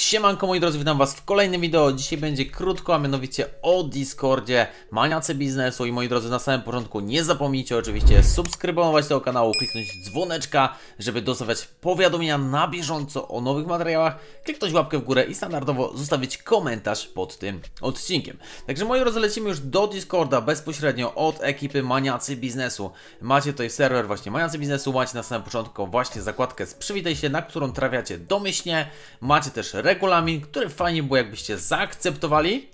Siemanko moi drodzy, witam Was w kolejnym wideo. Dzisiaj będzie krótko, a mianowicie o Discordzie, maniacy biznesu i moi drodzy, na samym początku nie zapomnijcie oczywiście subskrybować tego kanału, kliknąć dzwoneczka, żeby dostawać powiadomienia na bieżąco o nowych materiałach, kliknąć łapkę w górę i standardowo zostawić komentarz pod tym odcinkiem. Także moi drodzy, lecimy już do Discorda bezpośrednio od ekipy maniacy biznesu. Macie tutaj serwer właśnie maniacy biznesu, macie na samym początku właśnie zakładkę z przywitej się, na którą trafiacie domyślnie, macie też regulamin, który fajnie było jakbyście zaakceptowali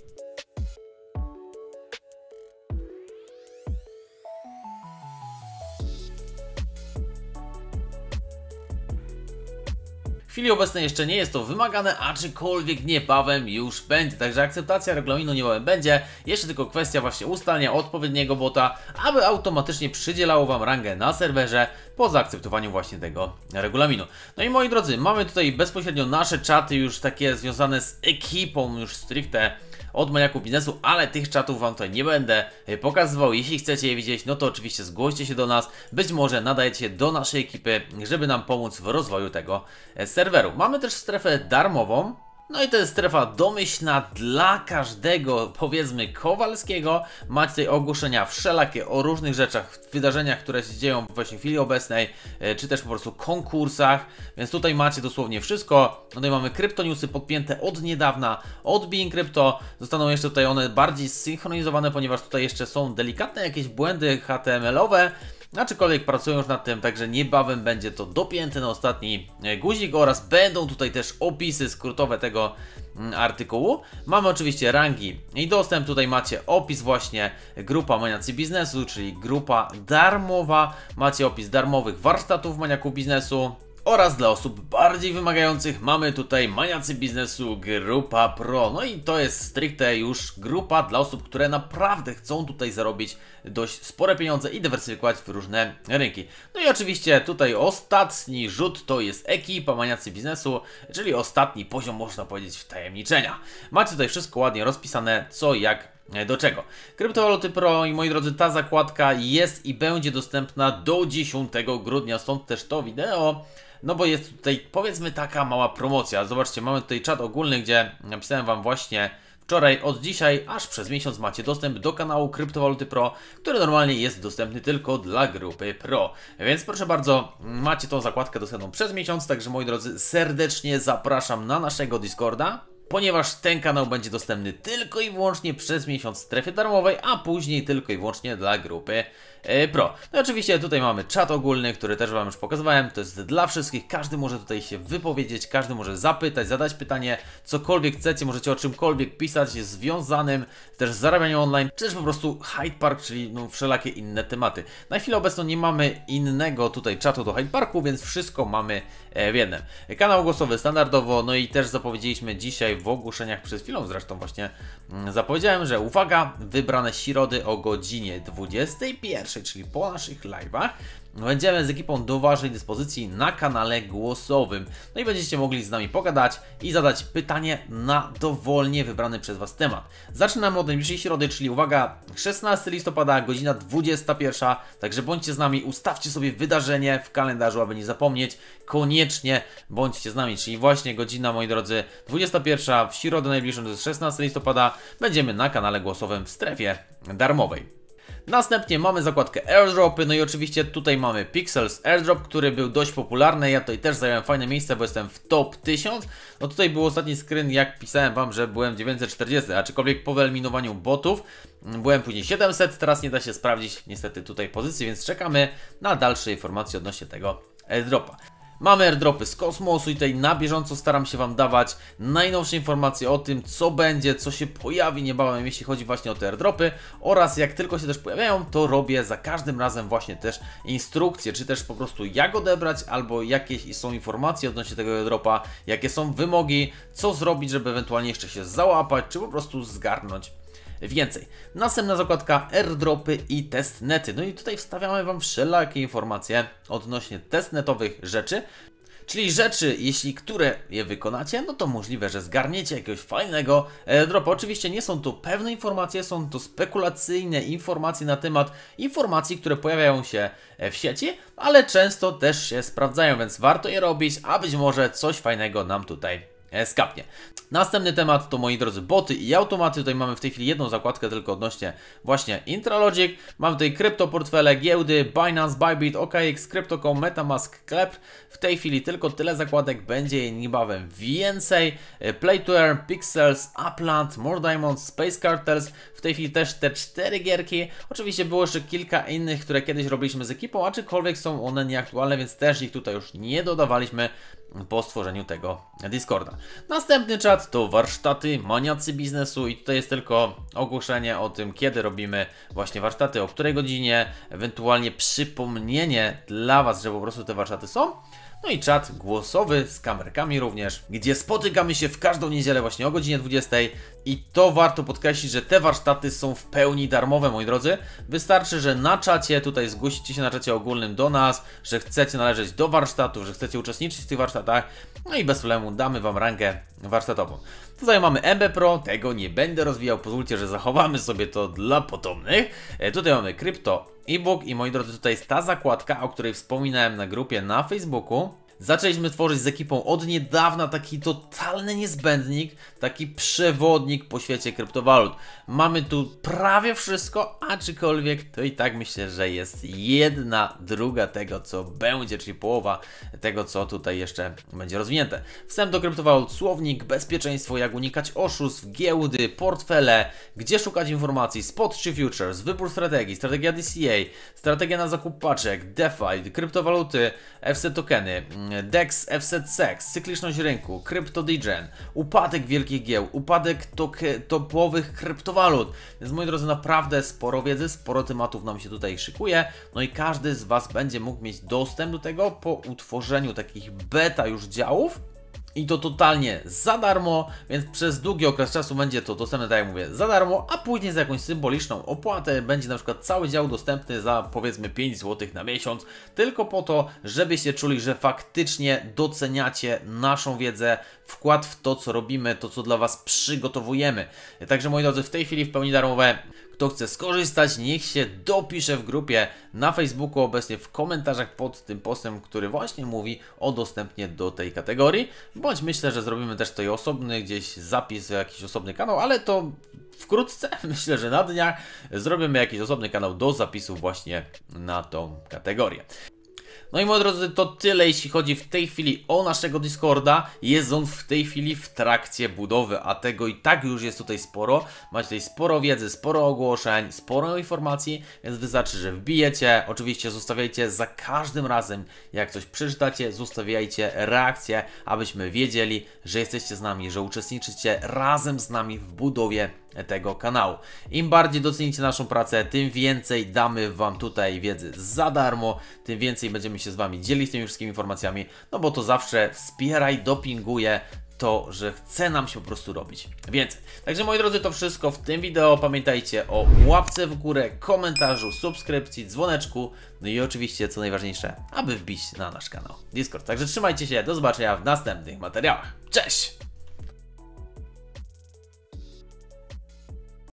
chwili obecnej jeszcze nie jest to wymagane, aczkolwiek niebawem już będzie. Także akceptacja regulaminu niebawem będzie. Jeszcze tylko kwestia właśnie ustalenia odpowiedniego bota, aby automatycznie przydzielało Wam rangę na serwerze po zaakceptowaniu właśnie tego regulaminu. No i moi drodzy, mamy tutaj bezpośrednio nasze czaty już takie związane z ekipą, już stricte od maniaków biznesu, ale tych czatów Wam tutaj nie będę e, pokazywał. Jeśli chcecie je widzieć, no to oczywiście zgłoście się do nas, być może nadajecie do naszej ekipy, żeby nam pomóc w rozwoju tego e, serweru. Mamy też strefę darmową, no i to jest strefa domyślna dla każdego, powiedzmy, Kowalskiego. Macie tutaj ogłoszenia wszelakie o różnych rzeczach, wydarzeniach, które się dzieją właśnie w chwili obecnej, e, czy też po prostu konkursach, więc tutaj macie dosłownie wszystko. No tutaj mamy Kryptoniusy podpięte od niedawna, od Being Crypto. Zostaną jeszcze tutaj one bardziej zsynchronizowane, ponieważ tutaj jeszcze są delikatne jakieś błędy HTML-owe, Aczkolwiek pracują już nad tym, także niebawem będzie to dopięte na ostatni e, guzik oraz będą tutaj też opisy skrótowe tego mm, artykułu. Mamy oczywiście rangi i dostęp, tutaj macie opis właśnie grupa maniacy biznesu, czyli grupa darmowa, macie opis darmowych warsztatów maniaku biznesu, oraz dla osób bardziej wymagających mamy tutaj Maniacy Biznesu Grupa Pro. No i to jest stricte już grupa dla osób, które naprawdę chcą tutaj zarobić dość spore pieniądze i dywersyfikować w różne rynki. No i oczywiście tutaj ostatni rzut to jest ekipa Maniacy Biznesu, czyli ostatni poziom można powiedzieć wtajemniczenia. Macie tutaj wszystko ładnie rozpisane co jak do czego? Kryptowaluty Pro i moi drodzy, ta zakładka jest i będzie dostępna do 10 grudnia, stąd też to wideo. No bo jest tutaj powiedzmy taka mała promocja. Zobaczcie, mamy tutaj czat ogólny, gdzie napisałem Wam właśnie Wczoraj od dzisiaj aż przez miesiąc macie dostęp do kanału Kryptowaluty Pro, który normalnie jest dostępny tylko dla grupy Pro. Więc proszę bardzo, macie tą zakładkę dostępną przez miesiąc, także moi drodzy, serdecznie zapraszam na naszego Discorda. Ponieważ ten kanał będzie dostępny tylko i wyłącznie przez miesiąc strefy darmowej, a później tylko i wyłącznie dla grupy E, pro. No i oczywiście tutaj mamy czat ogólny, który też Wam już pokazywałem, to jest dla wszystkich, każdy może tutaj się wypowiedzieć, każdy może zapytać, zadać pytanie, cokolwiek chcecie, możecie o czymkolwiek pisać związanym też z zarabianiem online, czy też po prostu Hyde Park, czyli no, wszelakie inne tematy. Na chwilę obecną nie mamy innego tutaj czatu do Hyde Parku, więc wszystko mamy e, w jednym. Kanał głosowy standardowo, no i też zapowiedzieliśmy dzisiaj w ogłoszeniach przed chwilą, zresztą właśnie mm, zapowiedziałem, że uwaga, wybrane środy o godzinie 21 czyli po naszych live'ach, będziemy z ekipą do Waszej dyspozycji na kanale głosowym. No i będziecie mogli z nami pogadać i zadać pytanie na dowolnie wybrany przez Was temat. Zaczynamy od najbliższej środy, czyli uwaga, 16 listopada, godzina 21. Także bądźcie z nami, ustawcie sobie wydarzenie w kalendarzu, aby nie zapomnieć. Koniecznie bądźcie z nami, czyli właśnie godzina, moi drodzy, 21 w środę najbliższą, to jest 16 listopada. Będziemy na kanale głosowym w strefie darmowej. Następnie mamy zakładkę airdropy, no i oczywiście tutaj mamy Pixels Airdrop, który był dość popularny, ja tutaj też zająłem fajne miejsce, bo jestem w top 1000. No tutaj był ostatni screen, jak pisałem Wam, że byłem 940, aczkolwiek po wyeliminowaniu botów mm, byłem później 700, teraz nie da się sprawdzić niestety tutaj pozycji, więc czekamy na dalsze informacje odnośnie tego airdropa. Mamy airdropy z kosmosu i tutaj na bieżąco staram się Wam dawać najnowsze informacje o tym, co będzie, co się pojawi niebawem, jeśli chodzi właśnie o te airdropy oraz jak tylko się też pojawiają, to robię za każdym razem właśnie też instrukcje, czy też po prostu jak odebrać, albo jakieś są informacje odnośnie tego airdropa, jakie są wymogi, co zrobić, żeby ewentualnie jeszcze się załapać, czy po prostu zgarnąć więcej. Następna zakładka airdropy i testnety. No i tutaj wstawiamy Wam wszelakie informacje odnośnie testnetowych rzeczy, czyli rzeczy, jeśli które je wykonacie, no to możliwe, że zgarniecie jakiegoś fajnego e, dropa. Oczywiście nie są to pewne informacje, są to spekulacyjne informacje na temat informacji, które pojawiają się e, w sieci, ale często też się sprawdzają, więc warto je robić, a być może coś fajnego nam tutaj E, skapnie. Następny temat to moi drodzy boty i automaty. Tutaj mamy w tej chwili jedną zakładkę tylko odnośnie właśnie Intralogic. Mam tutaj kryptoportfele, giełdy, Binance, Bybit, OKX, Crypto.com, Metamask, Klep. W tej chwili tylko tyle zakładek, będzie niebawem więcej. E, Play to Earn, Pixels, Upland, More Diamonds, Space Cartels. W tej chwili też te cztery gierki. Oczywiście było jeszcze kilka innych, które kiedyś robiliśmy z ekipą, aczkolwiek są one nieaktualne, więc też ich tutaj już nie dodawaliśmy po stworzeniu tego Discorda. Następny czat to warsztaty, maniacy biznesu i tutaj jest tylko ogłoszenie o tym, kiedy robimy właśnie warsztaty, o której godzinie, ewentualnie przypomnienie dla Was, że po prostu te warsztaty są no i czat głosowy z kamerkami również, gdzie spotykamy się w każdą niedzielę właśnie o godzinie 20 i to warto podkreślić, że te warsztaty są w pełni darmowe, moi drodzy. Wystarczy, że na czacie, tutaj zgłosicie się na czacie ogólnym do nas, że chcecie należeć do warsztatów, że chcecie uczestniczyć w tych warsztatach, no i bez problemu damy Wam rankę warsztatową. Tutaj mamy MB e Pro, tego nie będę rozwijał, pozwólcie, że zachowamy sobie to dla potomnych. E, tutaj mamy Crypto e-book i moi drodzy, tutaj jest ta zakładka, o której wspominałem na grupie na Facebooku. Zaczęliśmy tworzyć z ekipą od niedawna taki totalny niezbędnik, taki przewodnik po świecie kryptowalut. Mamy tu prawie wszystko, aczkolwiek to i tak myślę, że jest jedna druga tego, co będzie, czyli połowa tego, co tutaj jeszcze będzie rozwinięte. Wstęp do kryptowalut, słownik, bezpieczeństwo, jak unikać oszustw, giełdy, portfele, gdzie szukać informacji, spot czy futures, wybór strategii, strategia DCA, strategia na zakup paczek, DeFi, kryptowaluty, FC tokeny, DEX, FZSEX, cykliczność rynku, kryptodigen, upadek wielkich gieł, upadek topowych kryptowalut. Więc moi drodzy, naprawdę sporo wiedzy, sporo tematów nam się tutaj szykuje. No i każdy z Was będzie mógł mieć dostęp do tego po utworzeniu takich beta już działów i to totalnie za darmo, więc przez długi okres czasu będzie to dostępne, tak jak mówię, za darmo, a później za jakąś symboliczną opłatę będzie na przykład cały dział dostępny za powiedzmy 5 zł na miesiąc, tylko po to, żebyście czuli, że faktycznie doceniacie naszą wiedzę, wkład w to, co robimy, to, co dla Was przygotowujemy. Także moi drodzy, w tej chwili w pełni darmowe kto chce skorzystać, niech się dopisze w grupie na Facebooku, obecnie w komentarzach pod tym postem, który właśnie mówi o dostępnie do tej kategorii. Bądź myślę, że zrobimy też tutaj osobny gdzieś zapis, jakiś osobny kanał, ale to wkrótce, myślę, że na dniach, zrobimy jakiś osobny kanał do zapisu właśnie na tą kategorię. No i moi drodzy, to tyle jeśli chodzi w tej chwili o naszego Discorda. Jest on w tej chwili w trakcie budowy, a tego i tak już jest tutaj sporo. Macie tutaj sporo wiedzy, sporo ogłoszeń, sporo informacji, więc wystarczy, że wbijecie. Oczywiście zostawiajcie za każdym razem, jak coś przeczytacie, zostawiajcie reakcję, abyśmy wiedzieli, że jesteście z nami, że uczestniczycie razem z nami w budowie tego kanału. Im bardziej docenicie naszą pracę, tym więcej damy Wam tutaj wiedzy za darmo, tym więcej będziemy się z Wami dzielić tymi wszystkimi informacjami, no bo to zawsze wspieraj, dopinguje to, że chce nam się po prostu robić więcej. Także moi drodzy, to wszystko w tym wideo. Pamiętajcie o łapce w górę, komentarzu, subskrypcji, dzwoneczku, no i oczywiście, co najważniejsze, aby wbić na nasz kanał Discord. Także trzymajcie się, do zobaczenia w następnych materiałach. Cześć!